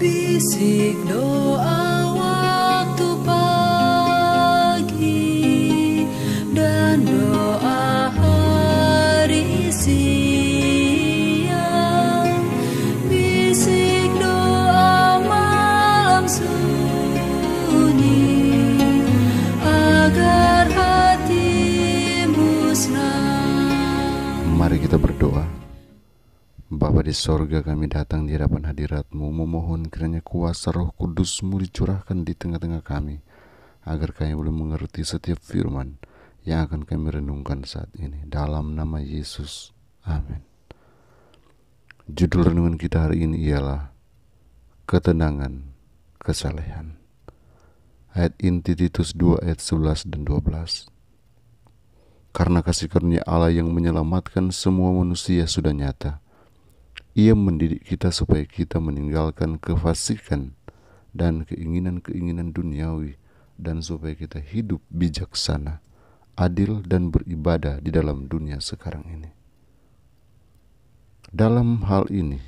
Bisik doa waktu pagi dan doa hari siang. Bisik doa malam sunyi agar hati Mari kita berdoa. Bapa di sorga kami datang di hadapan hadiratmu memohon kiranya kuasa roh kudusmu dicurahkan di tengah-tengah kami agar kami boleh mengerti setiap firman yang akan kami renungkan saat ini dalam nama Yesus amin judul renungan kita hari ini ialah ketenangan kesalehan ayat inti Titus 2 ayat 11 dan 12 karena kasih karunia Allah yang menyelamatkan semua manusia sudah nyata ia mendidik kita supaya kita meninggalkan kefasikan dan keinginan-keinginan duniawi dan supaya kita hidup bijaksana, adil dan beribadah di dalam dunia sekarang ini. Dalam hal ini,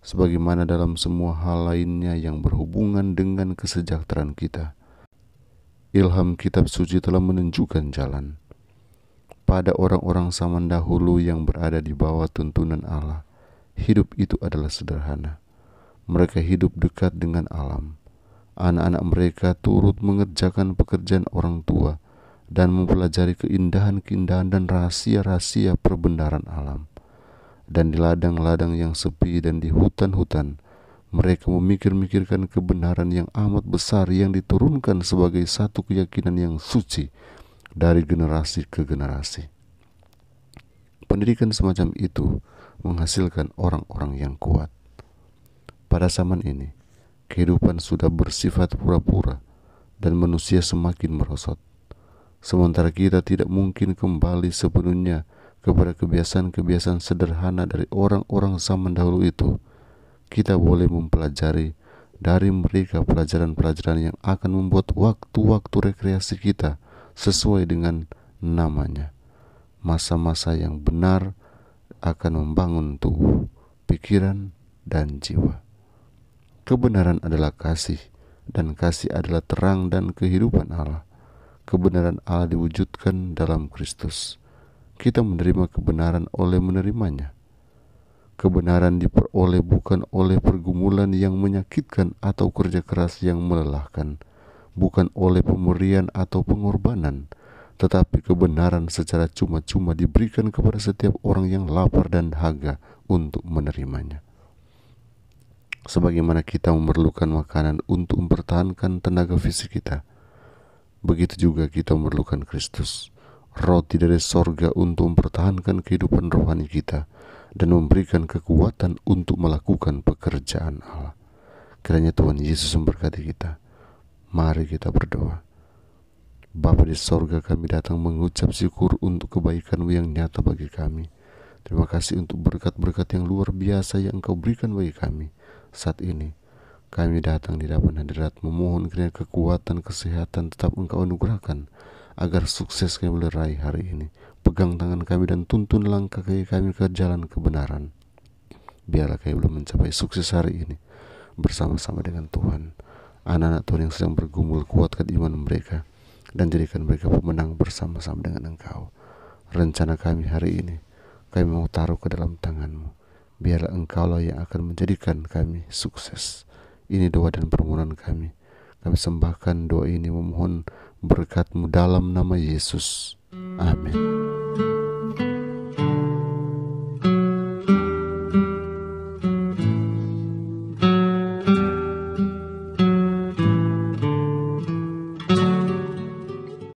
sebagaimana dalam semua hal lainnya yang berhubungan dengan kesejahteraan kita, ilham kitab suci telah menunjukkan jalan pada orang-orang zaman dahulu yang berada di bawah tuntunan Allah Hidup itu adalah sederhana. Mereka hidup dekat dengan alam. Anak-anak mereka turut mengerjakan pekerjaan orang tua dan mempelajari keindahan-keindahan dan rahasia-rahasia perbendaran alam. Dan di ladang-ladang yang sepi dan di hutan-hutan, mereka memikir-mikirkan kebenaran yang amat besar yang diturunkan sebagai satu keyakinan yang suci dari generasi ke generasi. Pendidikan semacam itu menghasilkan orang-orang yang kuat. Pada zaman ini, kehidupan sudah bersifat pura-pura dan manusia semakin merosot. Sementara kita tidak mungkin kembali sepenuhnya kepada kebiasaan-kebiasaan sederhana dari orang-orang zaman dahulu itu, kita boleh mempelajari dari mereka pelajaran-pelajaran yang akan membuat waktu-waktu rekreasi kita sesuai dengan namanya. Masa-masa yang benar akan membangun tubuh, pikiran, dan jiwa. Kebenaran adalah kasih, dan kasih adalah terang dan kehidupan Allah. Kebenaran Allah diwujudkan dalam Kristus. Kita menerima kebenaran oleh menerimanya. Kebenaran diperoleh bukan oleh pergumulan yang menyakitkan atau kerja keras yang melelahkan, bukan oleh pemberian atau pengorbanan, tetapi kebenaran secara cuma-cuma diberikan kepada setiap orang yang lapar dan haga untuk menerimanya. Sebagaimana kita memerlukan makanan untuk mempertahankan tenaga fisik kita, begitu juga kita memerlukan Kristus, roti dari sorga untuk mempertahankan kehidupan rohani kita dan memberikan kekuatan untuk melakukan pekerjaan Allah. Kiranya Tuhan Yesus memberkati kita. Mari kita berdoa. Bapa di sorga kami datang mengucap syukur untuk kebaikanmu yang nyata bagi kami. Terima kasih untuk berkat-berkat yang luar biasa yang engkau berikan bagi kami. Saat ini, kami datang di depan hadirat memohon kiranya kekuatan, kesehatan tetap engkau anugerahkan agar sukses kami boleh hari ini. Pegang tangan kami dan tuntun langkah kaki kami ke jalan kebenaran. Biarlah kami belum mencapai sukses hari ini bersama-sama dengan Tuhan. Anak-anak Tuhan yang sedang bergumul kuatkan iman mereka dan jadikan mereka pemenang bersama-sama dengan Engkau. Rencana kami hari ini, kami mau taruh ke dalam tanganmu. Biarlah lah yang akan menjadikan kami sukses. Ini doa dan permohonan kami. Kami sembahkan doa ini memohon berkatmu dalam nama Yesus. Amin.